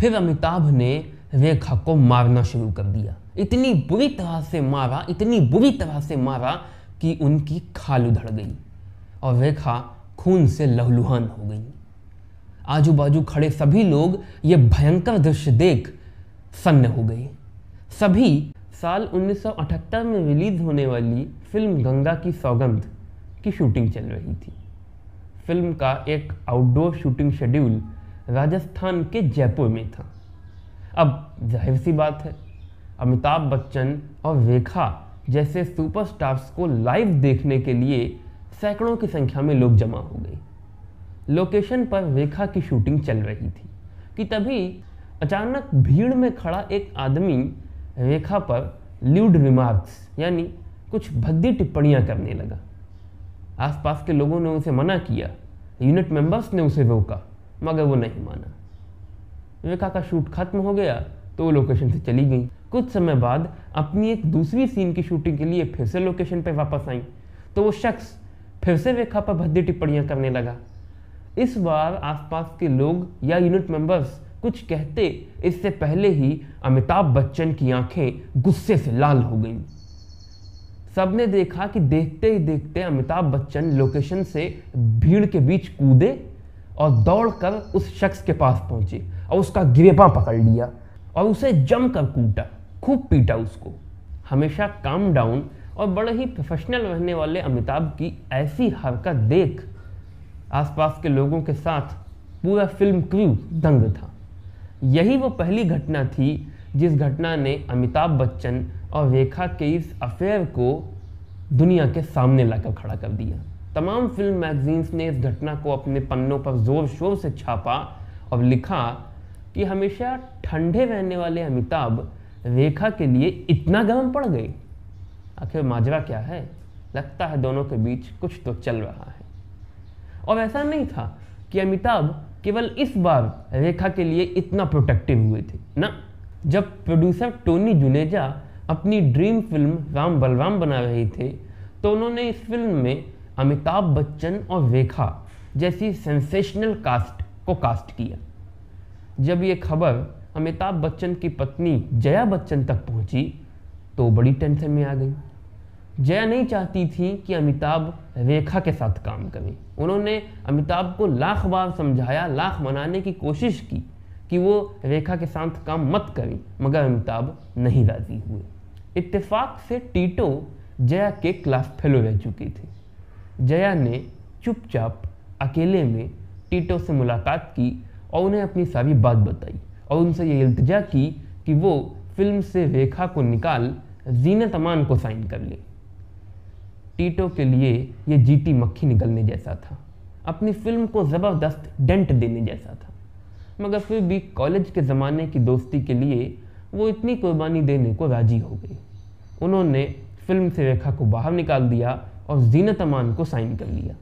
फिर अमिताभ ने रेखा को मारना शुरू कर दिया इतनी बुरी तरह से मारा इतनी बुरी तरह से मारा कि उनकी खाल उधड़ गई और रेखा खून से लहलुहान हो गई आजू बाजू खड़े सभी लोग ये भयंकर दृश्य देख सन्न हो गए सभी साल 1978 में रिलीज होने वाली फिल्म गंगा की सौगंध की शूटिंग चल रही थी फिल्म का एक आउटडोर शूटिंग शेड्यूल राजस्थान के जयपुर में था अब जाहिर सी बात है अमिताभ बच्चन और रेखा जैसे सुपरस्टार्स को लाइव देखने के लिए सैकड़ों की संख्या में लोग जमा हो गए लोकेशन पर रेखा की शूटिंग चल रही थी कि तभी अचानक भीड़ में खड़ा एक आदमी रेखा पर ल्यूड रिमार्क्स यानी कुछ भद्दी टिप्पणियां करने लगा आसपास के लोगों ने उसे मना किया यूनिट मेंबर्स ने उसे रोका मगर वो नहीं माना विवेका का शूट खत्म हो गया तो वो लोकेशन से चली गई कुछ समय बाद अपनी एक दूसरी सीन की शूटिंग के लिए फिर से लोकेशन पर वापस आई तो वो शख्स फिर से रेखा पर भद्दी टिप्पणियाँ करने लगा इस बार आसपास के लोग या यूनिट मेंबर्स कुछ कहते इससे पहले ही अमिताभ बच्चन की आंखें गुस्से से लाल हो गईं सबने देखा कि देखते ही देखते अमिताभ बच्चन लोकेशन से भीड़ के बीच कूदे और दौड़कर उस शख्स के पास पहुंची और उसका गिरेपा पकड़ लिया और उसे जम कर कूटा खूब पीटा उसको हमेशा काम डाउन और बड़े ही प्रोफेशनल रहने वाले अमिताभ की ऐसी हरकत देख आसपास के लोगों के साथ पूरा फिल्म क्रू दंग था यही वो पहली घटना थी जिस घटना ने अमिताभ बच्चन और रेखा के इस अफेयर को दुनिया के सामने लाकर खड़ा कर दिया तमाम फिल्म मैगजीन्स ने इस घटना को अपने पन्नों पर जोर शोर से छापा और लिखा कि हमेशा ठंडे रहने वाले अमिताभ रेखा के लिए इतना गर्म पड़ गए आखिर माजरा क्या है लगता है दोनों के बीच कुछ तो चल रहा है और ऐसा नहीं था कि अमिताभ केवल इस बार रेखा के लिए इतना प्रोटेक्टिव हुए थे ना जब प्रोड्यूसर टोनी जुनेजा अपनी ड्रीम फिल्म राम बलराम बना रहे थे तो उन्होंने इस फिल्म में अमिताभ बच्चन और रेखा जैसी सेंसेशनल कास्ट को कास्ट किया जब ये खबर अमिताभ बच्चन की पत्नी जया बच्चन तक पहुंची तो बड़ी टेंशन में आ गई जया नहीं चाहती थी कि अमिताभ रेखा के साथ काम करें उन्होंने अमिताभ को लाख बार समझाया लाख मनाने की कोशिश की कि वो रेखा के साथ काम मत करें मगर अमिताभ नहीं राजी हुए इत्तेफाक से टीटो जया के क्लास फेलो रह चुके थे जया ने चुपचाप अकेले में टीटो से मुलाकात की और उन्हें अपनी सारी बात बताई और उनसे ये इल्तजा की कि वो फिल्म से रेखा को निकाल जीनत अमान को साइन कर ले टीटो के लिए ये जीटी मक्खी निकलने जैसा था अपनी फिल्म को ज़बरदस्त डेंट देने जैसा था मगर फिर भी कॉलेज के ज़माने की दोस्ती के लिए वो इतनी कुर्बानी देने को राजी हो गई उन्होंने फिल्म से रेखा को बाहर निकाल दिया और जीनत अमान को साइन कर लिया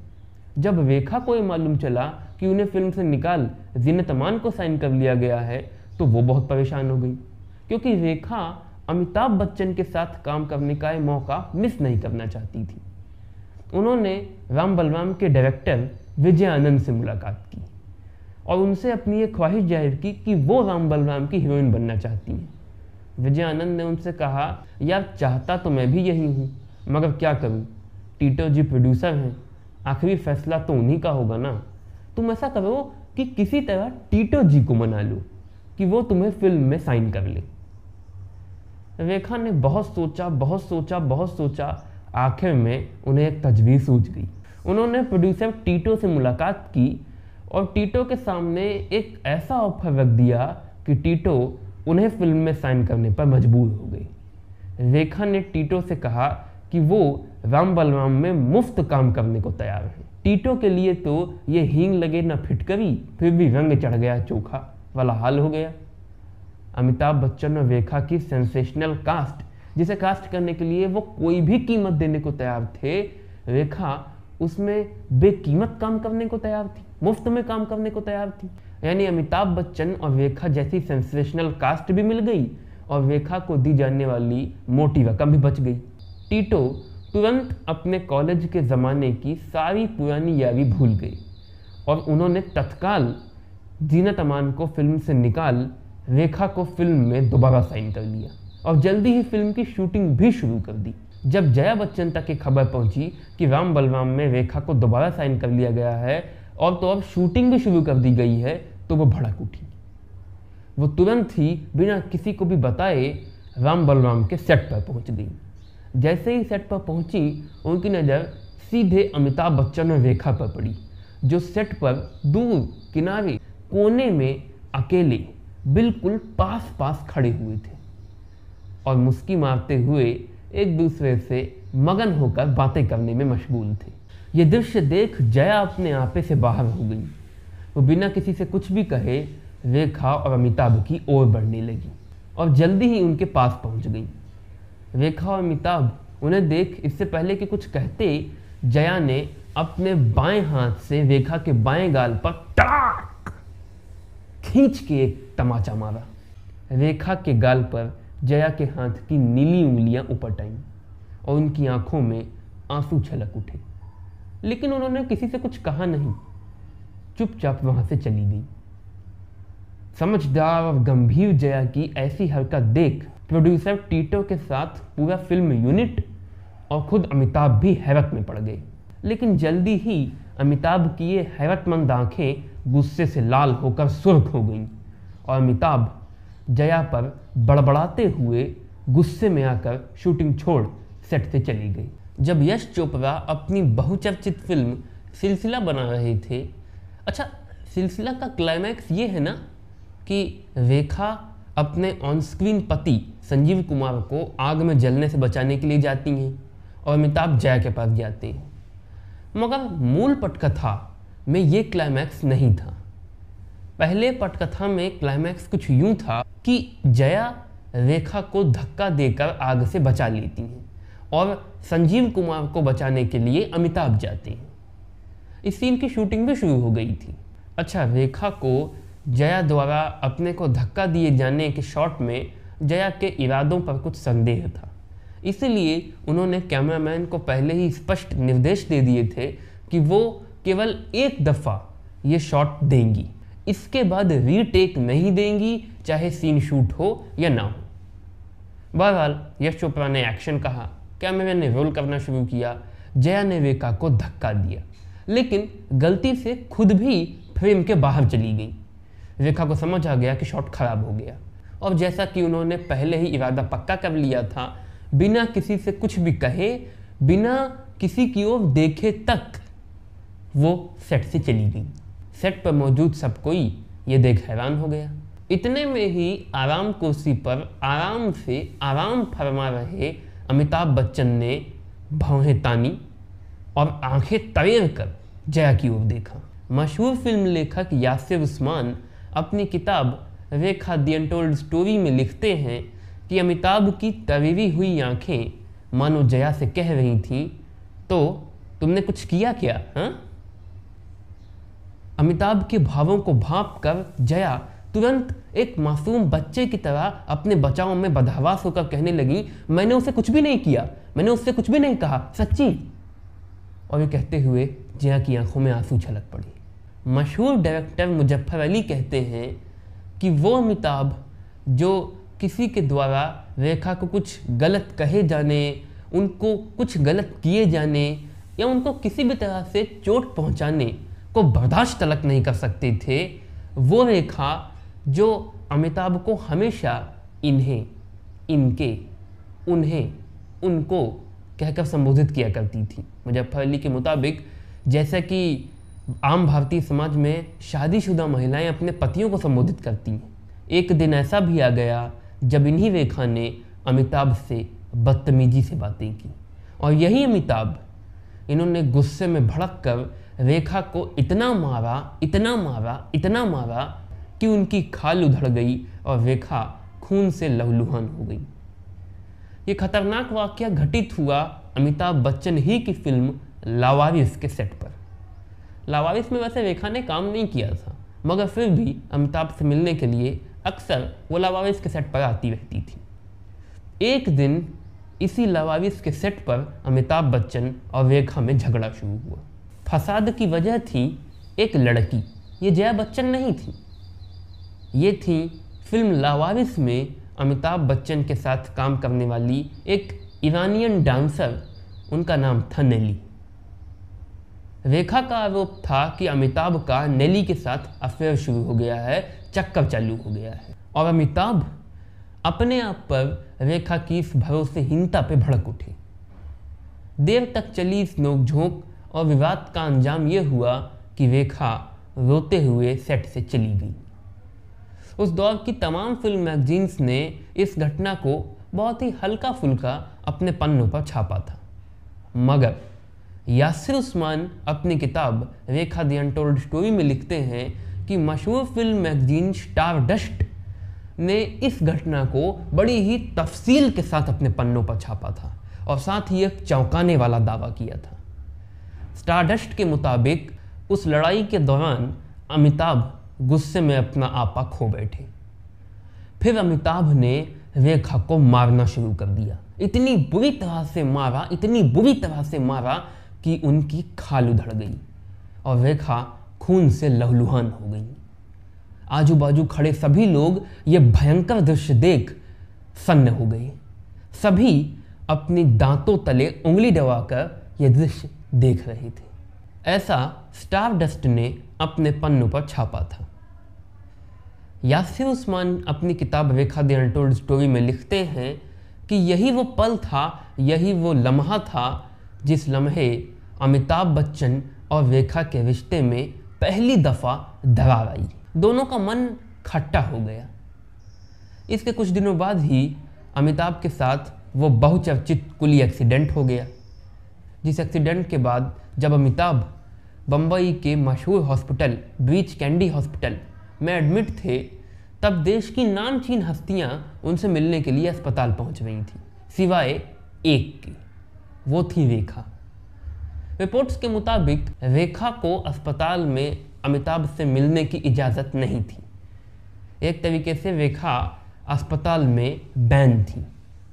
जब रेखा को ये मालूम चला कि उन्हें फिल्म से निकाल जीनत अमान को साइन कर लिया गया है तो वो बहुत परेशान हो गई क्योंकि रेखा अमिताभ बच्चन के साथ काम करने का ये मौका मिस नहीं करना चाहती थी उन्होंने राम बलराम के डायरेक्टर विजय आनंद से मुलाकात की और उनसे अपनी ये ख्वाहिश जाहिर की कि वो राम बलराम की हीरोइन बनना चाहती हैं विजय आनंद ने उनसे कहा यार चाहता तो मैं भी यही हूँ मगर क्या करूँ टीटो जी प्रोड्यूसर हैं आखिरी फैसला तो उन्हीं का होगा ना तुम ऐसा करो कि किसी तरह टीटो जी को मना लो कि वो तुम्हें फिल्म में साइन कर ले रेखा ने बहुत सोचा बहुत सोचा बहुत सोचा आखिर में उन्हें एक तजवीज़ सूझ गई उन्होंने प्रोड्यूसर टीटो से मुलाकात की और टीटो के सामने एक ऐसा ऑफर रख दिया कि टीटो उन्हें फिल्म में साइन करने पर मजबूर हो गई रेखा ने टीटो से कहा कि वो राम बलराम में मुफ्त काम करने को तैयार हैं टीटो के लिए तो ये हींग लगे ना फिटकरी फिर भी रंग चढ़ गया चोखा वाला हाल हो गया अमिताभ बच्चन और रेखा की सेंसेशनल कास्ट जिसे कास्ट करने के लिए वो कोई भी कीमत देने को तैयार थे रेखा उसमें बेकीमत काम करने को तैयार थी मुफ्त में काम करने को तैयार थी यानी अमिताभ बच्चन और रेखा जैसी सेंसेशनल कास्ट भी मिल गई और रेखा को दी जाने वाली मोटी रकम भी बच गई टीटो तुरंत अपने कॉलेज के ज़माने की सारी पुरानी यादें भूल गई और उन्होंने तत्काल जीनत अमान को फिल्म से निकाल रेखा को फिल्म में दोबारा साइन कर लिया और जल्दी ही फिल्म की शूटिंग भी शुरू कर दी जब जया बच्चन तक की खबर पहुंची कि राम बलराम में रेखा को दोबारा साइन कर लिया गया है और तो अब शूटिंग भी शुरू कर दी गई है तो वो भड़क उठी वो तुरंत ही बिना किसी को भी बताए राम बलराम के सेट पर पहुंच गई जैसे ही सेट पर पहुंची उनकी नज़र सीधे अमिताभ बच्चन और रेखा पर पड़ी जो सेट पर दूर किनारे कोने में अकेले बिल्कुल पास पास खड़े हुए थे और मुस्की मारते हुए एक दूसरे से मगन होकर बातें करने में मशगूल थे ये दृश्य देख जया अपने आपे से बाहर हो गई वो बिना किसी से कुछ भी कहे रेखा और अमिताभ की ओर बढ़ने लगी और जल्दी ही उनके पास पहुंच गई रेखा और अमिताभ उन्हें देख इससे पहले कि कुछ कहते जया ने अपने बाएं हाथ से रेखा के बाएं गाल पर टाक खींच के एक तमाचा मारा रेखा के गाल पर जया के हाथ की नीली उंगलियां ऊपर टाईं और उनकी आंखों में आंसू छलक उठे लेकिन उन्होंने किसी से कुछ कहा नहीं चुपचाप वहां से चली गई समझदार और गंभीर जया की ऐसी हरकत देख प्रोड्यूसर टीटो के साथ पूरा फिल्म यूनिट और खुद अमिताभ भी हैरत में पड़ गए लेकिन जल्दी ही अमिताभ की ये हैरतमंद आंखें गुस्से से लाल होकर सुर्ख हो गईं और अमिताभ जया पर बड़बड़ाते हुए गुस्से में आकर शूटिंग छोड़ सेट से चली गई जब यश चोपड़ा अपनी बहुचर्चित फिल्म सिलसिला बना रहे थे अच्छा सिलसिला का क्लाइमैक्स ये है ना कि रेखा अपने ऑन स्क्रीन पति संजीव कुमार को आग में जलने से बचाने के लिए जाती हैं और अमिताभ जया के पास जाती हैं मगर मूल पटकथा में ये क्लाइमैक्स नहीं था पहले पटकथा में क्लाइमैक्स कुछ यूं था कि जया रेखा को धक्का देकर आग से बचा लेती हैं और संजीव कुमार को बचाने के लिए अमिताभ जाते हैं इस सीन की शूटिंग भी शुरू हो गई थी अच्छा रेखा को जया द्वारा अपने को धक्का दिए जाने के शॉट में जया के इरादों पर कुछ संदेह था इसलिए उन्होंने कैमरामैन को पहले ही स्पष्ट निर्देश दे दिए थे कि वो केवल एक दफ़ा ये शॉट देंगी इसके बाद रीटेक नहीं देंगी चाहे सीन शूट हो या ना हो बहरहाल यश चोपड़ा ने एक्शन कहा कैमरामैन ने रोल करना शुरू किया जया ने रेखा को धक्का दिया लेकिन गलती से खुद भी फ्रेम के बाहर चली गई रेखा को समझ आ गया कि शॉट खराब हो गया और जैसा कि उन्होंने पहले ही इरादा पक्का कर लिया था बिना किसी से कुछ भी कहे बिना किसी की ओर देखे तक वो सेट से चली गई सेट पर मौजूद सब कोई ये देख हैरान हो गया इतने में ही आराम कुर्सी पर आराम से आराम फरमा रहे अमिताभ बच्चन ने भौहें तानी और आंखें तवेर कर जया की ओर देखा मशहूर फिल्म लेखक यासिर उस्मान अपनी किताब रेखा दी अनटोल्ड स्टोरी में लिखते हैं कि अमिताभ की तवीवी हुई आंखें मानो जया से कह रही थीं तो तुमने कुछ किया क्या हा? अमिताभ के भावों को भाप कर जया तुरंत एक मासूम बच्चे की तरह अपने बचाव में बदहवास होकर कहने लगी मैंने उसे कुछ भी नहीं किया मैंने उससे कुछ भी नहीं कहा सच्ची और ये कहते हुए जया की आंखों में आंसू छलक पड़ी मशहूर डायरेक्टर मुजफ्फ़र अली कहते हैं कि वो अमिताभ जो किसी के द्वारा रेखा को कुछ गलत कहे जाने उनको कुछ गलत किए जाने या उनको किसी भी तरह से चोट पहुंचाने को बर्दाश्त तलक नहीं कर सकते थे वो रेखा जो अमिताभ को हमेशा इन्हें इनके उन्हें उनको कहकर संबोधित किया करती थी मुजफ्फ़र अली के मुताबिक जैसा कि आम भारतीय समाज में शादीशुदा महिलाएं अपने पतियों को संबोधित करती हैं एक दिन ऐसा भी आ गया जब इन्हीं रेखा ने अमिताभ से बदतमीजी से बातें की और यही अमिताभ इन्होंने गुस्से में भड़क कर रेखा को इतना मारा इतना मारा इतना मारा कि उनकी खाल उधड़ गई और रेखा खून से लहलुहान हो गई ये खतरनाक वाक्य घटित हुआ अमिताभ बच्चन ही की फिल्म लावारिस के सेट पर लावारिस में वैसे रेखा ने काम नहीं किया था मगर फिर भी अमिताभ से मिलने के लिए अक्सर वो लावारिस के सेट पर आती रहती थी एक दिन इसी लावारिस के सेट पर अमिताभ बच्चन और रेखा में झगड़ा शुरू हुआ फसाद की वजह थी एक लड़की ये जया बच्चन नहीं थी ये थी फिल्म लावारिस में अमिताभ बच्चन के साथ काम करने वाली एक ईरानियन डांसर उनका नाम था नेली रेखा का आरोप था कि अमिताभ का नेली के साथ अफेयर शुरू हो गया है चक्कर चालू हो गया है और अमिताभ अपने आप पर रेखा की इस भरोसेहीनता पर भड़क उठी देर तक चली इस नोकझोंक और विवाद का अंजाम यह हुआ कि रेखा रोते हुए सेट से चली गई उस दौर की तमाम फिल्म मैगजीन्स ने इस घटना को बहुत ही हल्का फुल्का अपने पन्नों पर छापा था मगर यासिर उस्मान अपनी किताब रेखा दी अनटोल्ड स्टोरी में लिखते हैं कि मशहूर फिल्म मैगजीन स्टार डस्ट ने इस घटना को बड़ी ही तफसील के साथ अपने पन्नों पर छापा था और साथ ही एक चौंकाने वाला दावा किया था स्टारडस्ट के मुताबिक उस लड़ाई के दौरान अमिताभ गुस्से में अपना आपा खो बैठे फिर अमिताभ ने रेखा को मारना शुरू कर दिया इतनी बुरी तरह से मारा इतनी बुरी तरह से मारा कि उनकी खाल उधड़ गई और वे खा खून से लहलुहान हो गई आजू बाजू खड़े सभी लोग ये भयंकर दृश्य देख सन्न हो गए सभी अपनी दांतों तले उंगली दबाकर यह दृश्य देख रहे थे ऐसा स्टार डस्ट ने अपने पन्नों पर छापा था यासिर उस्मान अपनी किताब रेखा दी अनटोल्ड स्टोरी में लिखते हैं कि यही वो पल था यही वो लम्हा था जिस लम्हे अमिताभ बच्चन और रेखा के रिश्ते में पहली दफ़ा दरार आई दोनों का मन खट्टा हो गया इसके कुछ दिनों बाद ही अमिताभ के साथ वो बहुचर्चित कुली एक्सीडेंट हो गया जिस एक्सीडेंट के बाद जब अमिताभ बम्बई के मशहूर हॉस्पिटल ब्रीच कैंडी हॉस्पिटल में एडमिट थे तब देश की नामचीन हस्तियां उनसे मिलने के लिए अस्पताल पहुंच रही थी सिवाय एक की वो थी रेखा रिपोर्ट्स के मुताबिक रेखा को अस्पताल में अमिताभ से मिलने की इजाज़त नहीं थी एक तरीके से रेखा अस्पताल में बैन थी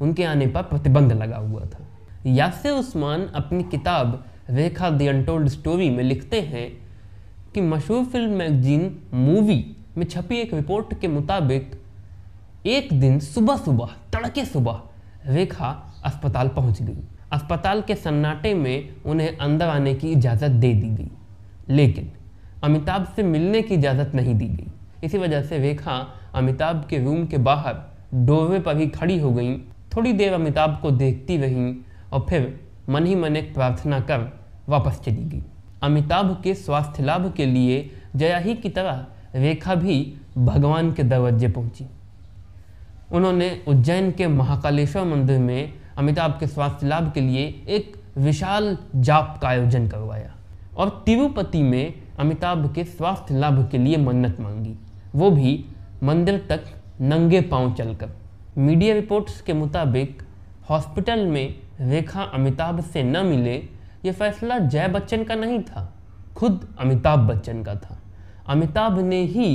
उनके आने पर प्रतिबंध लगा हुआ था यासिर उस्मान अपनी किताब रेखा दी अनटोल्ड स्टोरी में लिखते हैं कि मशहूर फिल्म मैगजीन मूवी में छपी एक रिपोर्ट के मुताबिक एक दिन सुबह सुबह तड़के सुबह रेखा अस्पताल पहुंच गई अस्पताल के सन्नाटे में उन्हें अंदर आने की इजाज़त दे दी गई लेकिन अमिताभ से मिलने की इजाज़त नहीं दी गई इसी वजह से रेखा अमिताभ के रूम के बाहर डोरवे पर ही खड़ी हो गई थोड़ी देर अमिताभ को देखती रहीं और फिर मन ही मन एक प्रार्थना कर वापस चली गई अमिताभ के स्वास्थ्य लाभ के लिए जया ही की तरह रेखा भी भगवान के दरवाजे पहुंची उन्होंने उज्जैन के महाकालेश्वर मंदिर में अमिताभ के स्वास्थ्य लाभ के लिए एक विशाल जाप का आयोजन करवाया और तिरुपति में अमिताभ के स्वास्थ्य लाभ के लिए मन्नत मांगी वो भी मंदिर तक नंगे पांव चलकर मीडिया रिपोर्ट्स के मुताबिक हॉस्पिटल में रेखा अमिताभ से न मिले ये फैसला जय बच्चन का नहीं था खुद अमिताभ बच्चन का था अमिताभ ने ही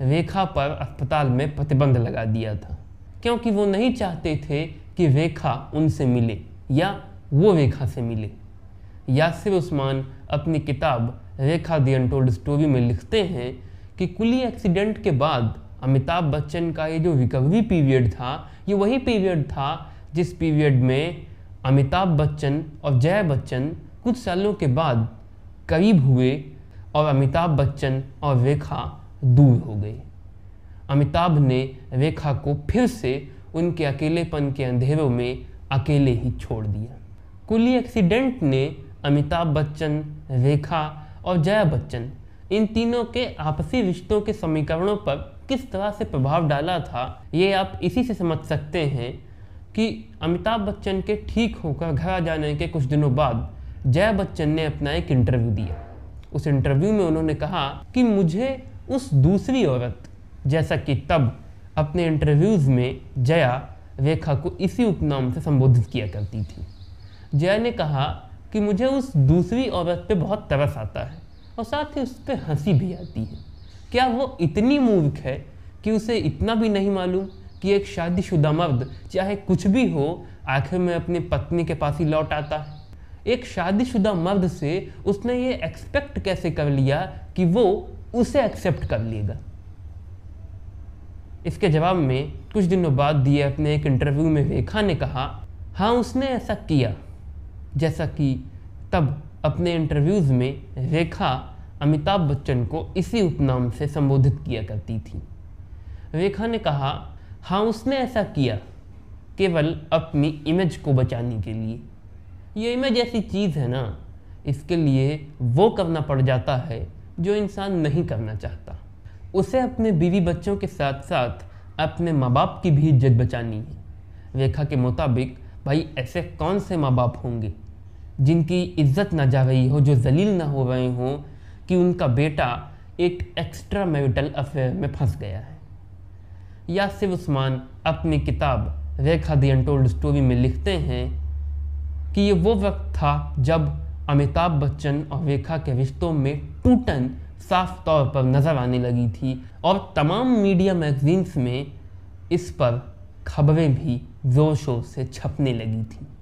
रेखा पर अस्पताल में प्रतिबंध लगा दिया था क्योंकि वो नहीं चाहते थे कि वेखा उनसे मिले या वो वेखा से मिले यासिर उस्मान अपनी किताब रेखा दी अनटोल्ड स्टोरी में लिखते हैं कि कुली एक्सीडेंट के बाद अमिताभ बच्चन का ये जो रिकवरी पीरियड था ये वही पीरियड था जिस पीरियड में अमिताभ बच्चन और जय बच्चन कुछ सालों के बाद करीब हुए और अमिताभ बच्चन और रेखा दूर हो गई अमिताभ ने रेखा को फिर से उनके अकेलेपन के अंधेरों में अकेले ही छोड़ दिया कुली एक्सीडेंट ने अमिताभ बच्चन रेखा और जया बच्चन इन तीनों के आपसी रिश्तों के समीकरणों पर किस तरह से प्रभाव डाला था ये आप इसी से समझ सकते हैं कि अमिताभ बच्चन के ठीक होकर घर आ जाने के कुछ दिनों बाद जया बच्चन ने अपना एक इंटरव्यू दिया उस इंटरव्यू में उन्होंने कहा कि मुझे उस दूसरी औरत जैसा कि तब अपने इंटरव्यूज़ में जया रेखा को इसी उपनाम से संबोधित किया करती थी जया ने कहा कि मुझे उस दूसरी औरत पे बहुत तरस आता है और साथ ही उस पर हंसी भी आती है क्या वो इतनी मूर्ख है कि उसे इतना भी नहीं मालूम कि एक शादीशुदा मर्द चाहे कुछ भी हो आखिर में अपनी पत्नी के पास ही लौट आता है एक शादीशुदा मर्द से उसने ये एक्सपेक्ट कैसे कर लिया कि वो उसे एक्सेप्ट कर लेगा इसके जवाब में कुछ दिनों बाद दिए अपने एक इंटरव्यू में रेखा ने कहा हाँ उसने ऐसा किया जैसा कि तब अपने इंटरव्यूज़ में रेखा अमिताभ बच्चन को इसी उपनाम से संबोधित किया करती थी रेखा ने कहा हाँ उसने ऐसा किया केवल अपनी इमेज को बचाने के लिए ये इमेज ऐसी चीज़ है ना इसके लिए वो करना पड़ जाता है जो इंसान नहीं करना चाहता उसे अपने बीवी बच्चों के साथ साथ अपने माँ बाप की भी इज्जत बचानी है रेखा के मुताबिक भाई ऐसे कौन से माँ बाप होंगे जिनकी इज्जत ना जा रही हो जो जलील ना हो रहे हों कि उनका बेटा एक एक्स्ट्रा मैरिटल अफेयर में फंस गया है यासिर उस्मान अपनी किताब रेखा दी अनटोल्ड स्टोरी में लिखते हैं कि ये वो वक्त था जब अमिताभ बच्चन और रेखा के रिश्तों में टूटन साफ तौर पर नज़र आने लगी थी और तमाम मीडिया मैगजीन्स में इस पर खबरें भी ज़ोर शोर से छपने लगी थी